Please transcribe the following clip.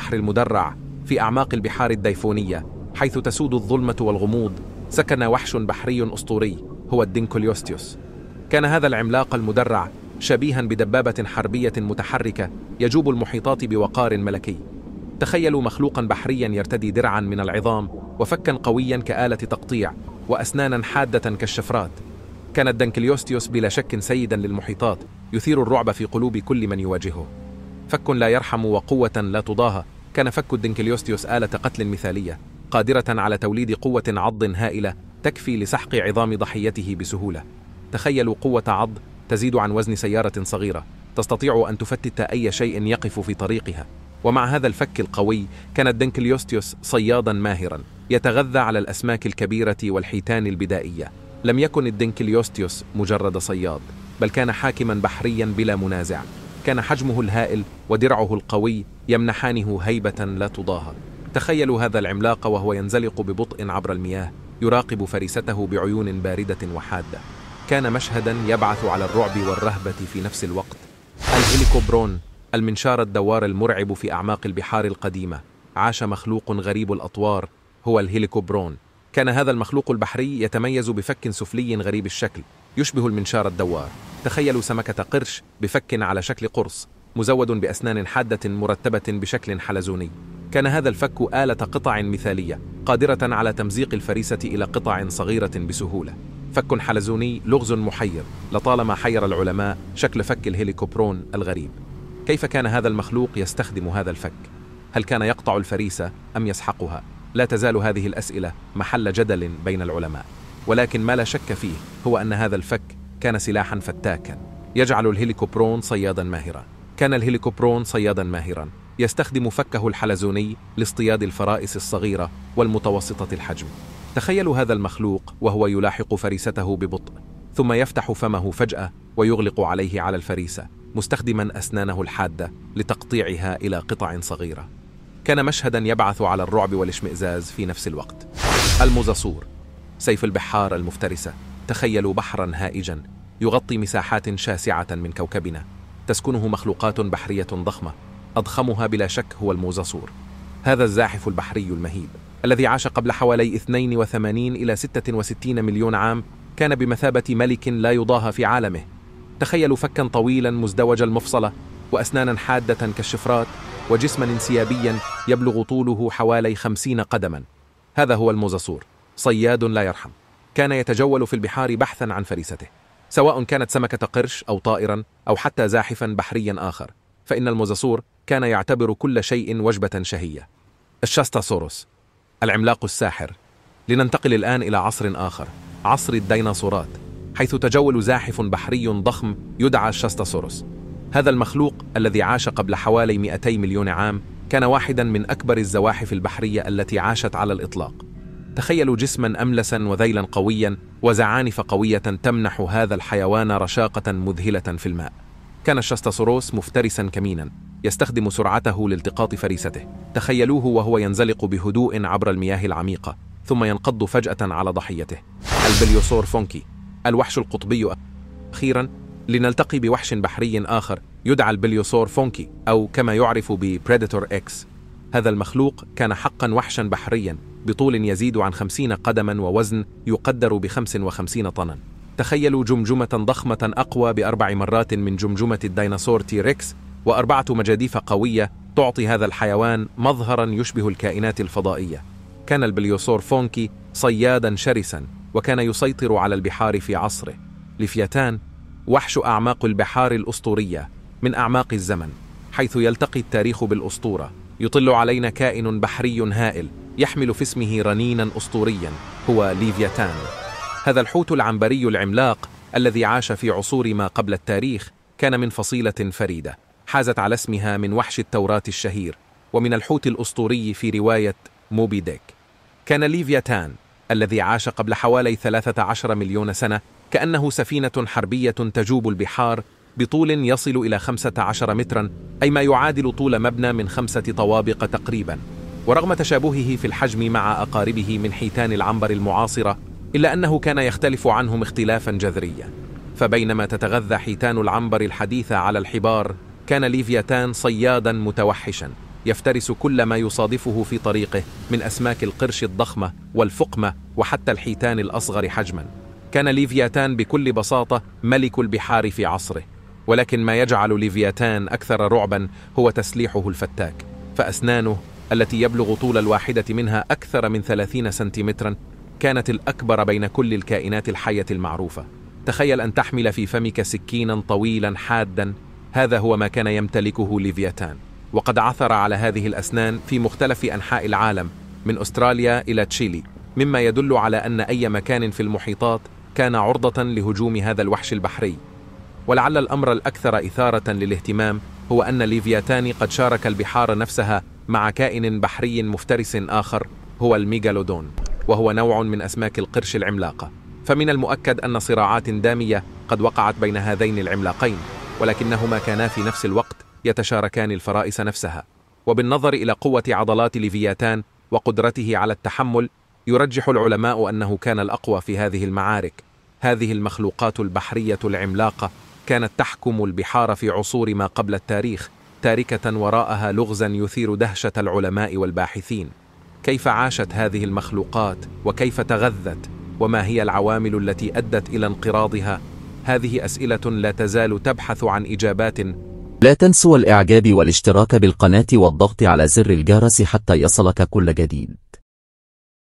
البحر المدرع في أعماق البحار الديفونية حيث تسود الظلمة والغموض سكن وحش بحري أسطوري هو الدينكوليوستيوس كان هذا العملاق المدرع شبيها بدبابة حربية متحركة يجوب المحيطات بوقار ملكي تخيلوا مخلوقا بحريا يرتدي درعا من العظام وفكا قويا كآلة تقطيع وأسنانا حادة كالشفرات كان الدنكليوستيوس بلا شك سيدا للمحيطات يثير الرعب في قلوب كل من يواجهه فك لا يرحم وقوة لا تضاهى كان فك الدنكليوستيوس آلة قتل مثالية قادرة على توليد قوة عض هائلة تكفي لسحق عظام ضحيته بسهولة تخيلوا قوة عض تزيد عن وزن سيارة صغيرة تستطيع أن تفتت أي شيء يقف في طريقها ومع هذا الفك القوي كان الدنكليوستيوس صيادا ماهرا يتغذى على الأسماك الكبيرة والحيتان البدائية لم يكن الدنكليوستيوس مجرد صياد بل كان حاكما بحريا بلا منازع كان حجمه الهائل ودرعه القوي يمنحانه هيبة لا تضاهى تخيلوا هذا العملاق وهو ينزلق ببطء عبر المياه يراقب فريسته بعيون باردة وحادة كان مشهدا يبعث على الرعب والرهبة في نفس الوقت الهليكوبرون المنشار الدوار المرعب في أعماق البحار القديمة عاش مخلوق غريب الأطوار هو الهليكوبرون كان هذا المخلوق البحري يتميز بفك سفلي غريب الشكل يشبه المنشار الدوار تخيلوا سمكة قرش بفك على شكل قرص مزود بأسنان حادة مرتبة بشكل حلزوني كان هذا الفك آلة قطع مثالية قادرة على تمزيق الفريسة إلى قطع صغيرة بسهولة فك حلزوني لغز محير لطالما حير العلماء شكل فك الهليكوبرون الغريب كيف كان هذا المخلوق يستخدم هذا الفك؟ هل كان يقطع الفريسة أم يسحقها؟ لا تزال هذه الأسئلة محل جدل بين العلماء ولكن ما لا شك فيه هو أن هذا الفك كان سلاحا فتاكا يجعل الهليكوبرون صيادا ماهرا كان الهليكوبرون صيادا ماهرا يستخدم فكه الحلزوني لاصطياد الفرائس الصغيرة والمتوسطة الحجم تخيلوا هذا المخلوق وهو يلاحق فريسته ببطء ثم يفتح فمه فجأة ويغلق عليه على الفريسة مستخدما أسنانه الحادة لتقطيعها إلى قطع صغيرة كان مشهدا يبعث على الرعب والاشمئزاز في نفس الوقت المزصور سيف البحار المفترسة تخيلوا بحرا هائجا يغطي مساحات شاسعة من كوكبنا تسكنه مخلوقات بحرية ضخمة أضخمها بلا شك هو الموزاسور هذا الزاحف البحري المهيب الذي عاش قبل حوالي 82 إلى 66 مليون عام كان بمثابة ملك لا يضاهى في عالمه تخيلوا فكا طويلا مزدوج المفصلة وأسنانا حادة كالشفرات وجسما انسيابيا يبلغ طوله حوالي 50 قدما هذا هو الموزاسور صياد لا يرحم كان يتجول في البحار بحثا عن فريسته سواء كانت سمكة قرش أو طائرا أو حتى زاحفا بحريا آخر فإن الموزاسور كان يعتبر كل شيء وجبة شهية الشاستاسوروس العملاق الساحر لننتقل الآن إلى عصر آخر عصر الديناصورات حيث تجول زاحف بحري ضخم يدعى الشاستاسوروس هذا المخلوق الذي عاش قبل حوالي 200 مليون عام كان واحدا من أكبر الزواحف البحرية التي عاشت على الإطلاق تخيلوا جسما أملسا وذيلا قويا وزعانف قوية تمنح هذا الحيوان رشاقة مذهلة في الماء كان الشستاسوروس مفترسا كمينا يستخدم سرعته لالتقاط فريسته تخيلوه وهو ينزلق بهدوء عبر المياه العميقة ثم ينقض فجأة على ضحيته البليوسور فونكي الوحش القطبي أخيرا لنلتقي بوحش بحري آخر يدعى البليوسور فونكي أو كما يعرف ببريدتور إكس هذا المخلوق كان حقا وحشا بحريا بطول يزيد عن 50 قدما ووزن يقدر ب 55 طنا تخيلوا جمجمة ضخمة أقوى بأربع مرات من جمجمة الديناصور تيركس وأربعة مجاديف قوية تعطي هذا الحيوان مظهرا يشبه الكائنات الفضائية كان البليوسور فونكي صيادا شرسا وكان يسيطر على البحار في عصره لفيتان وحش أعماق البحار الأسطورية من أعماق الزمن حيث يلتقي التاريخ بالأسطورة يطل علينا كائن بحري هائل يحمل في اسمه رنينا أسطوريا هو ليفياتان هذا الحوت العنبري العملاق الذي عاش في عصور ما قبل التاريخ كان من فصيلة فريدة حازت على اسمها من وحش التوراة الشهير ومن الحوت الأسطوري في رواية موبي ديك كان ليفياتان الذي عاش قبل حوالي 13 مليون سنة كأنه سفينة حربية تجوب البحار بطول يصل إلى 15 مترا أي ما يعادل طول مبنى من خمسة طوابق تقريباً ورغم تشابهه في الحجم مع أقاربه من حيتان العنبر المعاصرة إلا أنه كان يختلف عنهم اختلافا جذريا فبينما تتغذى حيتان العنبر الحديثة على الحبار كان ليفياتان صيادا متوحشا يفترس كل ما يصادفه في طريقه من أسماك القرش الضخمة والفقمة وحتى الحيتان الأصغر حجما كان ليفياتان بكل بساطة ملك البحار في عصره ولكن ما يجعل ليفياتان أكثر رعبا هو تسليحه الفتاك فأسنانه التي يبلغ طول الواحدة منها أكثر من 30 سنتيمترا كانت الأكبر بين كل الكائنات الحية المعروفة تخيل أن تحمل في فمك سكينا طويلا حادا هذا هو ما كان يمتلكه ليفياتان وقد عثر على هذه الأسنان في مختلف أنحاء العالم من أستراليا إلى تشيلي مما يدل على أن أي مكان في المحيطات كان عرضة لهجوم هذا الوحش البحري ولعل الأمر الأكثر إثارة للاهتمام هو أن ليفياتان قد شارك البحار نفسها مع كائن بحري مفترس آخر هو الميغالودون وهو نوع من أسماك القرش العملاقة فمن المؤكد أن صراعات دامية قد وقعت بين هذين العملاقين ولكنهما كانا في نفس الوقت يتشاركان الفرائس نفسها وبالنظر إلى قوة عضلات ليفياتان وقدرته على التحمل يرجح العلماء أنه كان الأقوى في هذه المعارك هذه المخلوقات البحرية العملاقة كانت تحكم البحار في عصور ما قبل التاريخ تاركة وراءها لغزا يثير دهشة العلماء والباحثين كيف عاشت هذه المخلوقات وكيف تغذت وما هي العوامل التي أدت إلى انقراضها هذه أسئلة لا تزال تبحث عن إجابات لا تنسوا الإعجاب والاشتراك بالقناة والضغط على زر الجرس حتى يصلك كل جديد